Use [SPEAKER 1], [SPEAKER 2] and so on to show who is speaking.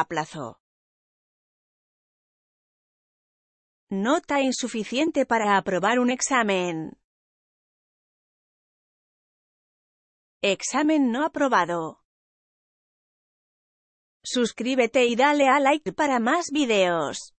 [SPEAKER 1] aplazó. Nota insuficiente para aprobar un examen. Examen no aprobado. Suscríbete y dale a like para más videos.